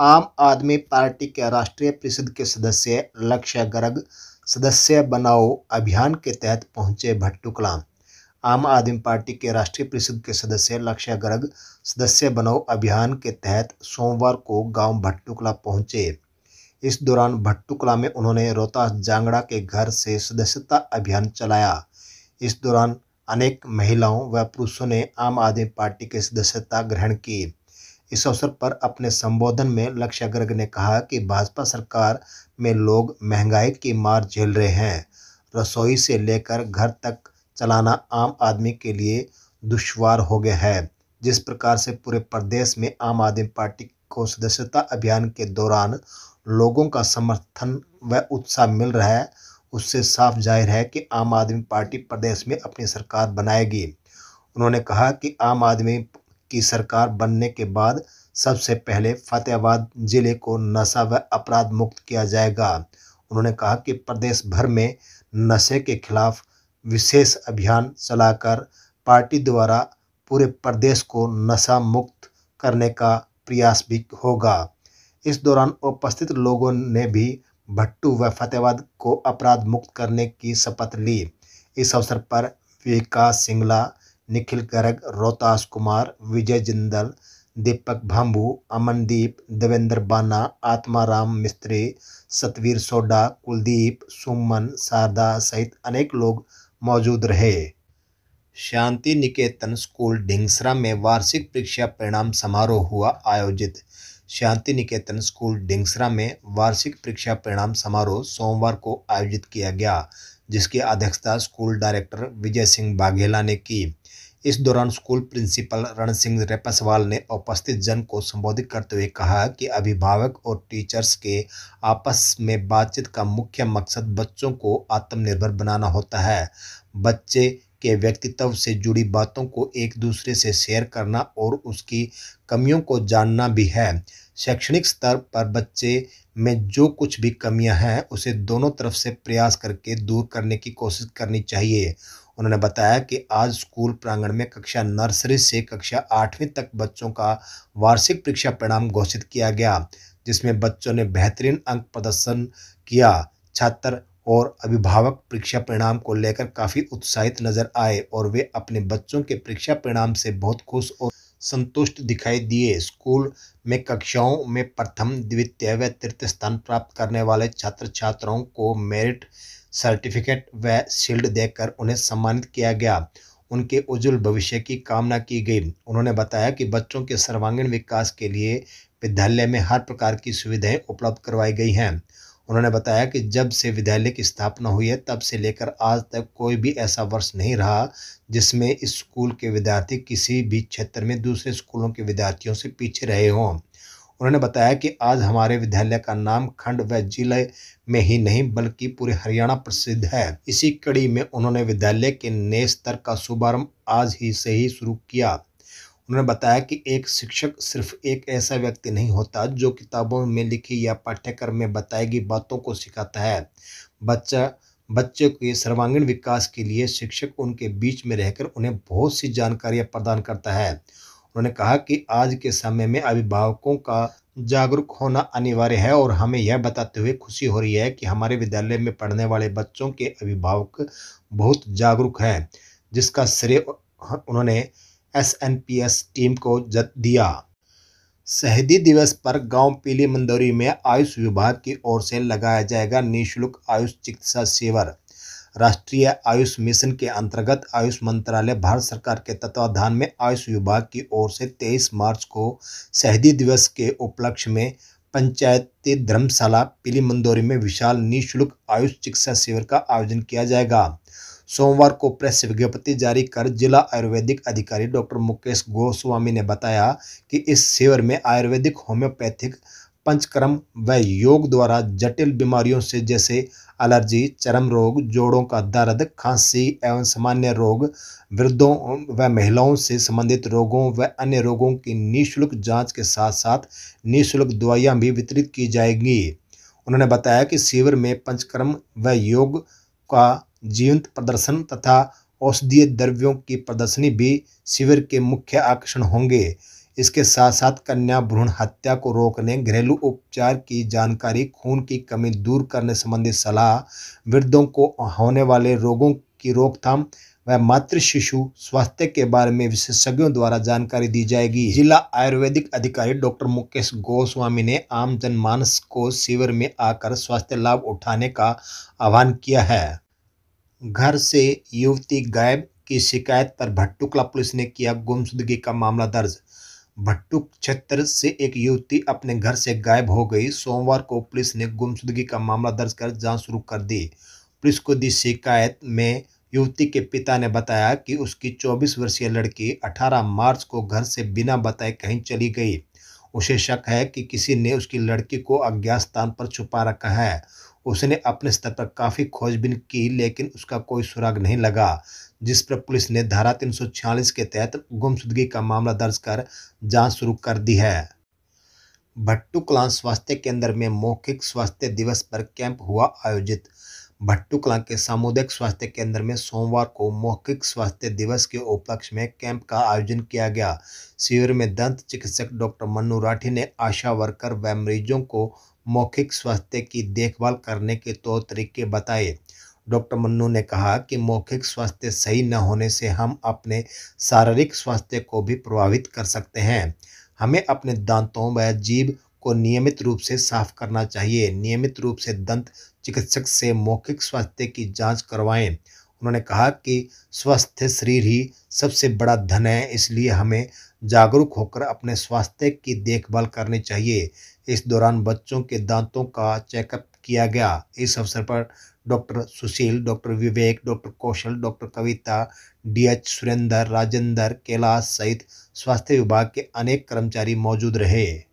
आम आदमी पार्टी के राष्ट्रीय परिषद के सदस्य लक्ष्य गर्ग सदस्य बनाओ अभियान के तहत पहुंचे भट्टू कलाम आम आदमी पार्टी के राष्ट्रीय परिषद के सदस्य लक्ष्य गर्ग सदस्य बनाओ अभियान के तहत सोमवार को गांव भट्टुकला पहुंचे इस दौरान भट्टुकला में उन्होंने रोहतास जांगड़ा के घर से सदस्यता अभियान चलाया इस दौरान अनेक महिलाओं व पुरुषों ने आम आदमी पार्टी के सदस्यता ग्रहण की इस अवसर पर अपने संबोधन में लक्ष्य गर्ग ने कहा कि भाजपा सरकार में लोग महंगाई की मार झेल रहे हैं रसोई से लेकर घर तक चलाना आम आदमी के लिए दुश्वार हो गया है जिस प्रकार से पूरे प्रदेश में आम आदमी पार्टी को सदस्यता अभियान के दौरान लोगों का समर्थन व उत्साह मिल रहा है उससे साफ जाहिर है कि आम आदमी पार्टी प्रदेश में अपनी सरकार बनाएगी उन्होंने कहा कि आम आदमी की सरकार बनने के बाद सबसे पहले फतेहाबाद जिले को नशा व अपराध मुक्त किया जाएगा उन्होंने कहा कि प्रदेश भर में नशे के खिलाफ विशेष अभियान चलाकर पार्टी द्वारा पूरे प्रदेश को नशा मुक्त करने का प्रयास भी होगा इस दौरान उपस्थित लोगों ने भी भट्टू व फतेहाबाद को अपराध मुक्त करने की शपथ ली इस अवसर पर विकास सिंगला निखिल गर्ग रोहतास कुमार विजय जिंदल दीपक भांबू अमनदीप देवेंद्र बाना आत्माराम मिस्त्री सतवीर सोडा कुलदीप सुमन शारदा सहित अनेक लोग मौजूद रहे शांति निकेतन स्कूल ढिंगसरा में वार्षिक परीक्षा परिणाम समारोह हुआ आयोजित शांति निकेतन स्कूल ढिंगसरा में वार्षिक परीक्षा परिणाम समारोह सोमवार को आयोजित किया गया जिसकी अध्यक्षता स्कूल डायरेक्टर विजय सिंह बाघेला ने की इस दौरान स्कूल प्रिंसिपल रण सिंह रेपसवाल ने उपस्थित जन को संबोधित करते हुए कहा कि अभिभावक और टीचर्स के आपस में बातचीत का मुख्य मकसद बच्चों को आत्मनिर्भर बनाना होता है बच्चे के व्यक्तित्व से जुड़ी बातों को एक दूसरे से शेयर करना और उसकी कमियों को जानना भी है शैक्षणिक स्तर पर बच्चे में जो कुछ भी कमियां हैं उसे दोनों तरफ से प्रयास करके दूर करने की कोशिश करनी चाहिए उन्होंने बताया कि आज स्कूल प्रांगण में कक्षा नर्सरी से कक्षा आठवीं तक बच्चों का वार्षिक परीक्षा परिणाम घोषित किया गया जिसमें बच्चों ने बेहतरीन अंक प्रदर्शन किया छात्र और अभिभावक परीक्षा परिणाम को लेकर काफ़ी उत्साहित नजर आए और वे अपने बच्चों के परीक्षा परिणाम से बहुत खुश और संतुष्ट दिखाई दिए स्कूल में कक्षाओं में प्रथम द्वितीय व तृतीय स्थान प्राप्त करने वाले छात्र छात्राओं को मेरिट सर्टिफिकेट व शील्ड देकर उन्हें सम्मानित किया गया उनके उज्जवल भविष्य की कामना की गई उन्होंने बताया कि बच्चों के सर्वांगीण विकास के लिए विद्यालय में हर प्रकार की सुविधाएं उपलब्ध करवाई गई हैं उन्होंने बताया कि जब से विद्यालय की स्थापना हुई है तब से लेकर आज तक कोई भी ऐसा वर्ष नहीं रहा जिसमें इस स्कूल के विद्यार्थी किसी भी क्षेत्र में दूसरे स्कूलों के विद्यार्थियों से पीछे रहे हों उन्होंने बताया कि आज हमारे विद्यालय का नाम खंड व जिले में ही नहीं बल्कि पूरे हरियाणा प्रसिद्ध है इसी कड़ी में उन्होंने विद्यालय के नए स्तर का शुभारंभ आज ही से ही शुरू किया उन्होंने बताया कि एक शिक्षक सिर्फ एक ऐसा व्यक्ति नहीं होता जो किताबों में लिखी या पाठ्यक्रम में बताई गई बातों को सिखाता है बच्चा बच्चे के सर्वांगीण विकास के लिए शिक्षक उनके बीच में रहकर उन्हें बहुत सी जानकारियाँ प्रदान करता है उन्होंने कहा कि आज के समय में अभिभावकों का जागरूक होना अनिवार्य है और हमें यह बताते हुए खुशी हो रही है कि हमारे विद्यालय में पढ़ने वाले बच्चों के अभिभावक बहुत जागरूक हैं जिसका श्रेय उन्होंने एस टीम को जत दिया शहीदी दिवस पर गांव पीली मंदौरी में आयुष विभाग की ओर से लगाया जाएगा निःशुल्क आयुष चिकित्सा सेवर राष्ट्रीय आयुष मिशन के अंतर्गत आयुष मंत्रालय भारत सरकार के तत्वाधान में आयुष विभाग की ओर से 23 मार्च को शहीदी दिवस के उपलक्ष्य में पंचायती धर्मशाला पीली मंदौरी में विशाल निःशुल्क आयुष चिकित्सा शिविर का आयोजन किया जाएगा सोमवार को प्रेस विज्ञप्ति जारी कर जिला आयुर्वेदिक अधिकारी डॉक्टर मुकेश गोस्वामी ने बताया कि इस शिविर में आयुर्वेदिक होम्योपैथिक पंचक्रम व योग द्वारा जटिल बीमारियों से जैसे एलर्जी चरम रोग जोड़ों का दर्द खांसी एवं सामान्य रोग वृद्धों व महिलाओं से संबंधित रोगों व अन्य रोगों की निःशुल्क जांच के साथ साथ निःशुल्क दवाइयां भी वितरित की जाएंगी उन्होंने बताया कि शिविर में पंचक्रम व योग का जीवंत प्रदर्शन तथा औषधीय द्रव्यों की प्रदर्शनी भी शिविर के मुख्य आकर्षण होंगे इसके साथ साथ कन्या भ्रूण हत्या को रोकने घरेलू उपचार की जानकारी खून की कमी दूर करने संबंधी सलाह वृद्धों को होने वाले रोगों की रोकथाम व मातृ शिशु स्वास्थ्य के बारे में विशेषज्ञों द्वारा जानकारी दी जाएगी जिला आयुर्वेदिक अधिकारी डॉक्टर मुकेश गोस्वामी ने आम जनमानस को शिविर में आकर स्वास्थ्य लाभ उठाने का आह्वान किया है घर से युवती गायब की शिकायत पर भट्टुकला पुलिस ने किया गुमशुदगी का मामला दर्ज भट्टुक क्षेत्र से एक युवती अपने घर से गायब हो गई सोमवार को पुलिस ने गुमशुदगी का मामला दर्ज कर जांच शुरू कर दी पुलिस को दी शिकायत में युवती के पिता ने बताया कि उसकी 24 वर्षीय लड़की 18 मार्च को घर से बिना बताए कहीं चली गई उसे शक है कि किसी ने उसकी लड़की को अज्ञात स्थान पर छुपा रखा है उसने अपने स्तर पर काफ़ी खोजबीन की लेकिन उसका कोई सुराग नहीं लगा जिस पर पुलिस ने धारा 346 के तहत गुमशुदगी का मामला दर्ज कर जांच शुरू कर दी है भट्टू कलां स्वास्थ्य केंद्र में मौखिक स्वास्थ्य दिवस पर कैंप हुआ आयोजित भट्टू कलां के सामुदायिक स्वास्थ्य केंद्र में सोमवार को मौखिक स्वास्थ्य दिवस के उपलक्ष्य में कैंप का आयोजन किया गया शिविर में दंत चिकित्सक डॉक्टर मन्नू राठी ने आशा वर्कर व मरीजों को मौखिक स्वास्थ्य की देखभाल करने के तौर तो तरीके बताए डॉक्टर मन्नू ने कहा कि मौखिक स्वास्थ्य सही न होने से हम अपने शारीरिक स्वास्थ्य को भी प्रभावित कर सकते हैं हमें अपने दांतों व जीभ को नियमित रूप से साफ करना चाहिए नियमित रूप से दंत चिकित्सक से मौखिक स्वास्थ्य की जांच करवाएं उन्होंने कहा कि स्वस्थ शरीर ही सबसे बड़ा धन है इसलिए हमें जागरूक होकर अपने स्वास्थ्य की देखभाल करनी चाहिए इस दौरान बच्चों के दांतों का चेकअप किया गया इस अवसर पर doctor Sushil doctor Vivek doctor Kaushal doctor Kavita DH Surendra Rajendra Kailash सहित स्वास्थ्य विभाग के अनेक कर्मचारी मौजूद रहे